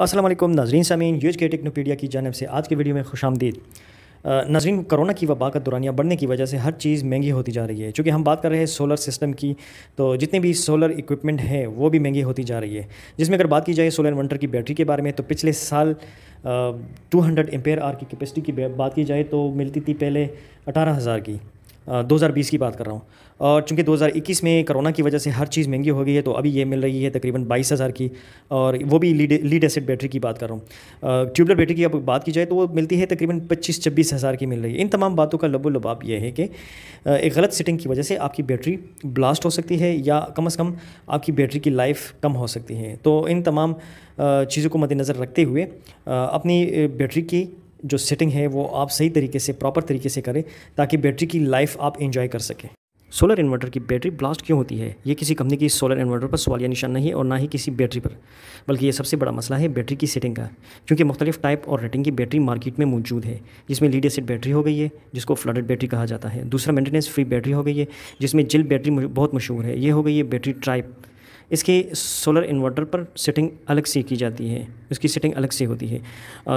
असलम नाजरीन सामीन यूज के टेक्नोपीडिया की जानब से आज की वीडियो में खुश आमदीद नाजरीन कोरोना की वबा का दुरानिया बढ़ने की वजह से हर चीज़ महंगी होती जा रही है चूँकि हम बात कर रहे हैं सोलर सिस्टम की तो जितने भी सोलर इक्विपमेंट हैं वो भी महंगी होती जा रही है जिसमें अगर बात की जाए सोलर इन्वर्टर की बैटरी के बारे में तो पिछले साल टू हंड्रेड एम्पेयर आर की कैपेसिटी की बात की जाए तो मिलती थी पहले अठारह हज़ार की दो हज़ार बीस की बात कर रहा हूँ और चूँकि 2021 में कोरोना की वजह से हर चीज़ महंगी हो गई है तो अभी ये मिल रही है तकरीबन बाईस हज़ार की और वो भी लीड लीड एसिड बैटरी की बात कर रहा हूँ ट्यूबलर बैटरी की अब बात की जाए तो वो मिलती है तकरीबन पच्चीस छब्बीस हज़ार की मिल रही है इन तमाम बातों का लबो लबाब यह है कि एक गलत सेटिंग की वजह से आपकी बैटरी ब्लास्ट हो सकती है या कम अज़ कम आपकी बैटरी की लाइफ कम हो सकती है तो इन तमाम चीज़ों को मद्देनज़र रखते हुए अपनी बैटरी की जो सेटिंग है वो आप सही तरीके से प्रॉपर तरीके से करें ताकि बैटरी की लाइफ आप इंजॉय कर सकें सोलर इन्वर्टर की बैटरी ब्लास्ट क्यों होती है ये किसी कंपनी की सोलर इन्वर्टर पर सवालिया निशान नहीं और ना ही किसी बैटरी पर बल्कि ये सबसे बड़ा मसला है बैटरी की सेटिंग का क्योंकि मुख्तलिफ टाइप और रेटिंग की बैटरी मार्केट में मौजूद है जिसमें लीड एसिड बैटरी हो गई है जिसको फ्लडेड बैटरी कहा जाता है दूसरा मेंटेनेंस फ्री बैटरी हो गई है जिसमें जिल बैटरी बहुत मशहूर है ये हो गई है बैटरी ट्राइप इसके सोलर इन्वर्टर पर सेटिंग अलग से की जाती है उसकी सेटिंग अलग से होती है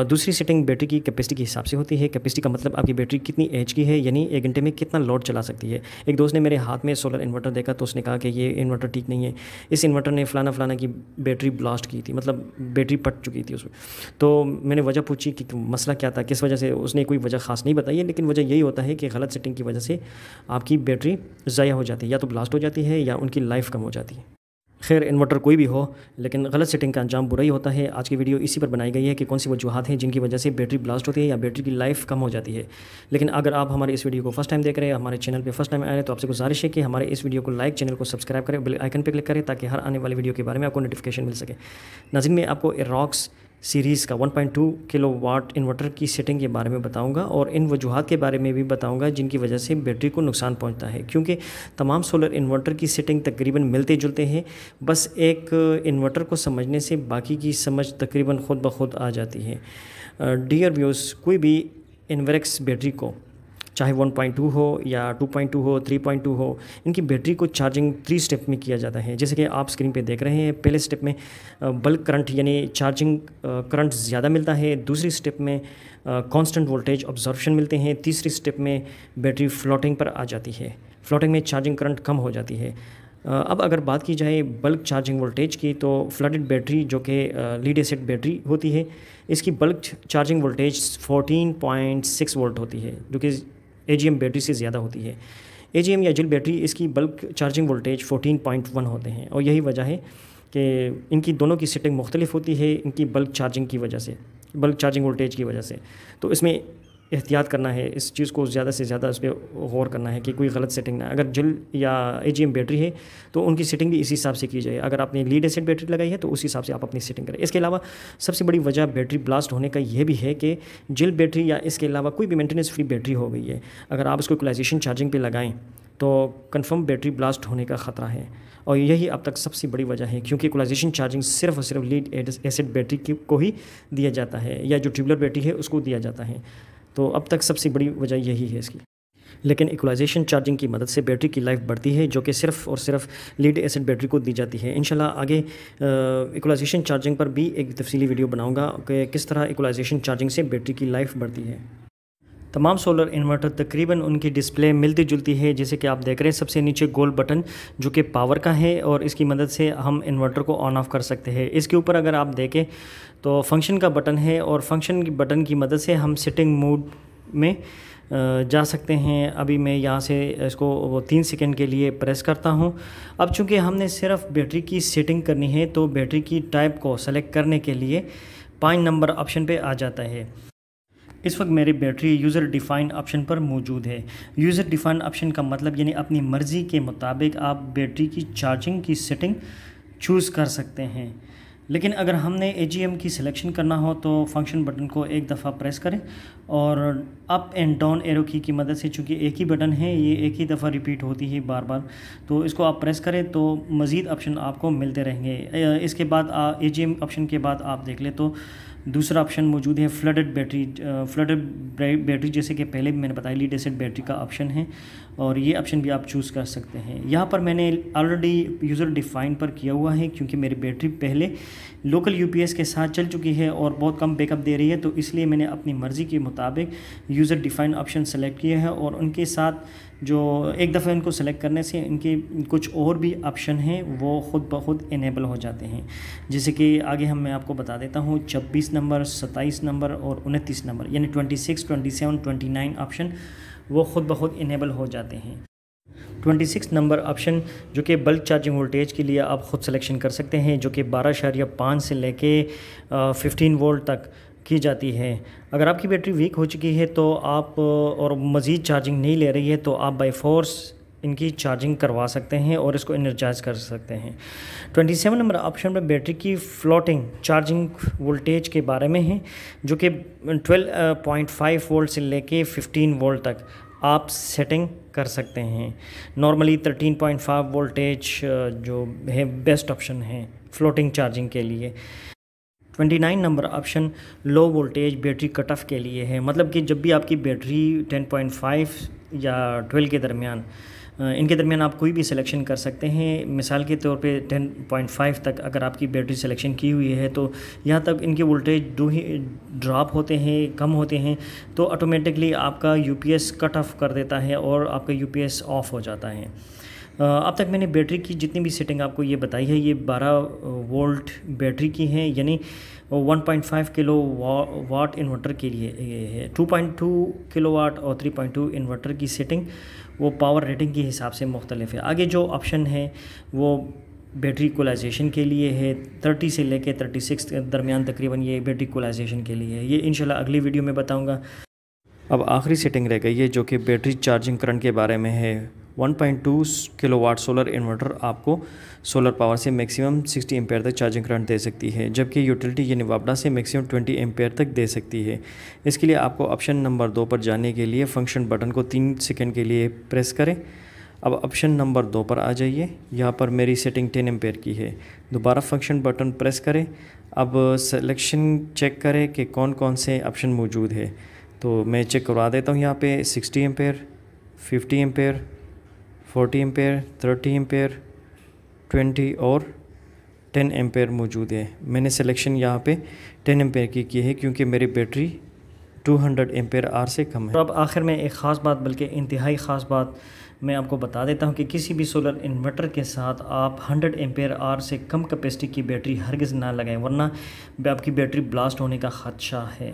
दूसरी सेटिंग बैटरी की कैपेसिटी के हिसाब से होती है कैपेसिटी का मतलब आपकी बैटरी कितनी एच की है यानी एक घंटे में कितना लोड चला सकती है एक दोस्त ने मेरे हाथ में सोलर इन्वर्टर देखा तो उसने कहा कि ये इन्वर्टर ठीक नहीं है इस इन्वर्टर ने फ़लाना फ़लाना की बैटरी ब्लास्ट की थी मतलब बैटरी पट चुकी थी उसमें तो मैंने वजह पूछी कि मसला क्या था किस वजह से उसने कोई वजह खास नहीं बताई है लेकिन वजह यही होता है कि गलत सेटिंग की वजह से आपकी बैटरी ज़ाया हो जाती है या तो ब्लास्ट हो जाती है या उनकी लाइफ कम हो जाती है खैर इन्वर्टर कोई भी हो लेकिन गलत सेटिंग का अंजाम बुरा ही होता है आज की वीडियो इसी पर बनाई गई है कि कौन सी वजूहत हैं जिनकी वजह से बैटरी ब्लास्ट होती है या बैटरी की लाइफ कम हो जाती है लेकिन अगर आप हमारे इस वीडियो को फर्स्ट टाइम देख रहे हैं हमारे चैनल पर फर्स्ट टाइम आए रहे हैं तो आपसे गुजारिश है कि हमारे इस वीडियो को लाइक चैनल को सब्सक्राइब करें बिल आइकन पर क्लिक करें ताकि हर आने वाली वीडियो के बारे में आपको नोटिफिकेशन मिल सके नजर में आपको रॉक्स सीरीज़ का 1.2 किलोवाट इन्वर्टर की सेटिंग के बारे में बताऊंगा और इन वजूहत के बारे में भी बताऊंगा जिनकी वजह से बैटरी को नुकसान पहुंचता है क्योंकि तमाम सोलर इन्वर्टर की सेटिंग तकरीबन मिलते जुलते हैं बस एक इन्वर्टर को समझने से बाकी की समझ तकरीबन खुद ब खुद आ जाती है डियर व्यूज़ कोई भी इन्वरक्स बैटरी को चाहे 1.2 हो या 2.2 हो 3.2 हो इनकी बैटरी को चार्जिंग थ्री स्टेप में किया जाता है जैसे कि आप स्क्रीन पे देख रहे हैं पहले स्टेप में बल्क करंट यानी चार्जिंग करंट ज़्यादा मिलता है दूसरी स्टेप में कांस्टेंट वोल्टेज ऑब्जॉर्प्शन मिलते हैं तीसरी स्टेप में बैटरी फ्लोटिंग पर आ जाती है फ्लोटिंग में चार्जिंग करंट कम हो जाती है अब अगर बात की जाए बल्क चार्जिंग वोल्टेज की तो फ्लडेड बैटरी जो कि लीड एसिड बैटरी होती है इसकी बल्क चार्जिंग वोल्टेज 14.6 वोल्ट होती है जो कि एम बैटरी से ज़्यादा होती है एम या जिल बैटरी इसकी बल्क चार्जिंग वोल्टेज 14.1 होते हैं और यही वजह है कि इनकी दोनों की सेटिंग मुख्तलिफ होती है इनकी बल्क चार्जिंग की वजह से बल्क चार्जिंग वोल्टेज की वजह से तो इसमें एहतियात करना है इस चीज़ को ज़्यादा से ज़्यादा उस पर गौर करना है कि कोई गलत सेटिंग ना अगर जल या ए बैटरी है तो उनकी सेटिंग भी इसी हिसाब से की जाए अगर आपने लीड एसिड बैटरी लगाई है तो उस हिसाब से आप अपनी सेटिंग करें इसके अलावा सबसे बड़ी वजह बैटरी ब्लास्ट होने का यह भी है कि जल बैटरी या इसके अलावा कोई भी मेंटेनेंस फ्री बैटरी हो गई है अगर आप उसको कोलाइजेशन चार्जिंग पर लगाएँ तो कन्फर्म बैटरी ब्लास्ट होने का ख़तरा है और यही अब तक सबसे बड़ी वजह है क्योंकि कोलाइजेशन चार्जिंग सिर्फ और सिर्फ लीड एसिड बैटरी को ही दिया जाता है या जो ट्यूबलर बैटरी है उसको दिया जाता है तो अब तक सबसे बड़ी वजह यही है इसकी लेकिन इक्वलाइजेशन चार्जिंग की मदद से बैटरी की लाइफ बढ़ती है जो कि सिर्फ और सिर्फ लीड एसिड बैटरी को दी जाती है इन आगे इक्वलाइजेशन चार्जिंग पर भी एक तफसीली वीडियो बनाऊंगा कि किस तरह इक्वलाइजेशन चार्जिंग से बैटरी की लाइफ बढ़ती है तमाम सोलर इन्वर्टर तकरीबन उनकी डिस्प्ले मिलती जुलती है जैसे कि आप देख रहे हैं सबसे नीचे गोल बटन जो कि पावर का है और इसकी मदद से हम इन्वर्टर को ऑन ऑफ कर सकते हैं इसके ऊपर अगर आप देखें तो फंक्शन का बटन है और फंक्शन की बटन की मदद से हम सिटिंग मूड में जा सकते हैं अभी मैं यहाँ से इसको वो तीन सेकेंड के लिए प्रेस करता हूँ अब चूँकि हमने सिर्फ बैटरी की सेटिंग करनी है तो बैटरी की टाइप को सेलेक्ट करने के लिए पाँच नंबर ऑप्शन पे आ जाता है इस वक्त मेरी बैटरी यूज़र डिफाइन ऑप्शन पर मौजूद है यूज़र डिफाइन ऑप्शन का मतलब यानी अपनी मर्ज़ी के मुताबिक आप बैटरी की चार्जिंग की सेटिंग चूज़ कर सकते हैं लेकिन अगर हमने ए की सिलेक्शन करना हो तो फंक्शन बटन को एक दफ़ा प्रेस करें और अप एंड डाउन एरो की की मदद से चूँकि एक ही बटन है ये एक ही दफ़ा रिपीट होती है बार बार तो इसको आप प्रेस करें तो मज़ीद ऑप्शन आपको मिलते रहेंगे इसके बाद ए ऑप्शन के बाद आप देख लें तो दूसरा ऑप्शन मौजूद है फ्लडेड बैटरी फ्लडेड बैटरी जैसे कि पहले भी मैंने बताया लीड एसिड बैटरी का ऑप्शन है और ये ऑप्शन भी आप चूज़ कर सकते हैं यहाँ पर मैंने ऑलरेडी यूज़र डिफाइन पर किया हुआ है क्योंकि मेरी बैटरी पहले लोकल यू के साथ चल चुकी है और बहुत कम बैकअप दे रही है तो इसलिए मैंने अपनी मर्ज़ी के मुताबिक यूज़र डिफाइन ऑप्शन सेलेक्ट किया है और उनके साथ जो एक दफ़ा इनको सेलेक्ट करने से इनके कुछ और भी ऑप्शन हैं वो ख़ुद ब खुद इनेबल हो जाते हैं जैसे कि आगे हम मैं आपको बता देता हूँ छब्बीस नंबर सत्ताईस नंबर और उनतीस नंबर यानी twenty six twenty seven twenty nine option वो ख़ुद ब खुद इनेबल हो जाते हैं 26 नंबर ऑप्शन जो कि बल्क चार्जिंग वोल्टेज के लिए आप ख़ुद सिलेक्शन कर सकते हैं जो कि बारह शारिया पाँच से लेके 15 वोल्ट तक की जाती है अगर आपकी बैटरी वीक हो चुकी है तो आप और मज़ीद चार्जिंग नहीं ले रही है तो आप बाई फोर्स इनकी चार्जिंग करवा सकते हैं और इसको एनर्जाइज कर सकते हैं 27 नंबर ऑप्शन में बैटरी की फ्लोटिंग चार्जिंग वोल्टेज के बारे में है जो कि 12.5 वोल्ट uh, से लेके 15 वोल्ट तक आप सेटिंग कर सकते हैं नॉर्मली 13.5 वोल्टेज जो है बेस्ट ऑप्शन है फ्लोटिंग चार्जिंग के लिए 29 number option low voltage battery cut off के लिए है मतलब कि जब भी आपकी बैटरी 10.5 या 12 के दरमियान इनके दरमियान आप कोई भी सिलेक्शन कर सकते हैं मिसाल के तौर पे 10.5 तक अगर आपकी बैटरी सिलेक्शन की हुई है तो यहाँ तक इनके वोल्टेज दो ही ड्रॉप होते हैं कम होते हैं तो ऑटोमेटिकली आपका यूपीएस कट ऑफ कर देता है और आपका यूपीएस ऑफ हो जाता है अब तक मैंने बैटरी की जितनी भी सेटिंग आपको ये बताई है ये 12 वोल्ट बैटरी की हैं यानी 1.5 किलो वाट इन्वर्टर के लिए है 2.2 किलो वाट और 3.2 इन्वर्टर की सेटिंग वो पावर रेटिंग के हिसाब से मुख्तलिफ है आगे जो ऑप्शन है वो बैटरी कोलाइजेशन के लिए है 30 से लेके 36 के दरमियान तकरीबन ये बैटरी कोलाइजेशन के लिए है ये इनशाला अगली वीडियो में बताऊंगा अब आखिरी सेटिंग रह गई है जो कि बैटरी चार्जिंग करंट के बारे में है 1.2 किलोवाट सोलर इन्वर्टर आपको सोलर पावर से मैक्सिमम 60 एम्पेयर तक चार्जिंग करंट दे सकती है जबकि यूटिलिटी ये निवाबड़ा से मैक्सिमम 20 एम्पेयर तक दे सकती है इसके लिए आपको ऑप्शन नंबर दो पर जाने के लिए फंक्शन बटन को तीन सेकेंड के लिए प्रेस करें अब ऑप्शन नंबर दो पर आ जाइए यहाँ पर मेरी सेटिंग टेन एम्पेयर की है दोबारा फंक्शन बटन प्रेस करें अब सेलेक्शन चेक करें कि कौन कौन से ऑप्शन मौजूद है तो मैं चेक करवा देता हूँ यहाँ पे 60 ampere 50 ampere forty ampere thirty ampere twenty और टेन एम्पेयर मौजूद है मैंने सिलेक्शन यहाँ पे टेन एम्पेयर की की है क्योंकि मेरी बैटरी 200 एम्पेयर आर से कम है तो अब आखिर में एक ख़ास बात बल्कि इंतहाई ख़ास बात मैं आपको बता देता हूँ कि किसी भी सोलर इन्वर्टर के साथ आप 100 एम्पेयर आर से कम कैपेसिटी की बैटरी हरगिज़ ना लगाएं वरना आपकी बैटरी ब्लास्ट होने का ख़दशा है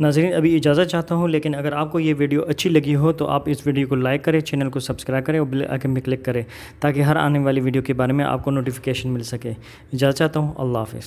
नाजरीन अभी इजाज़त चाहता हूँ लेकिन अगर आपको ये वीडियो अच्छी लगी हो तो आप इस वीडियो को लाइक करें चैनल को सब्सक्राइब करें और बिल आइकन पर क्लिक करें ताकि हर आने वाली वीडियो के बारे में आपको नोटिफिकेशन मिल सके इजाज़त चाहता हूँ अल्लाह हाफिज़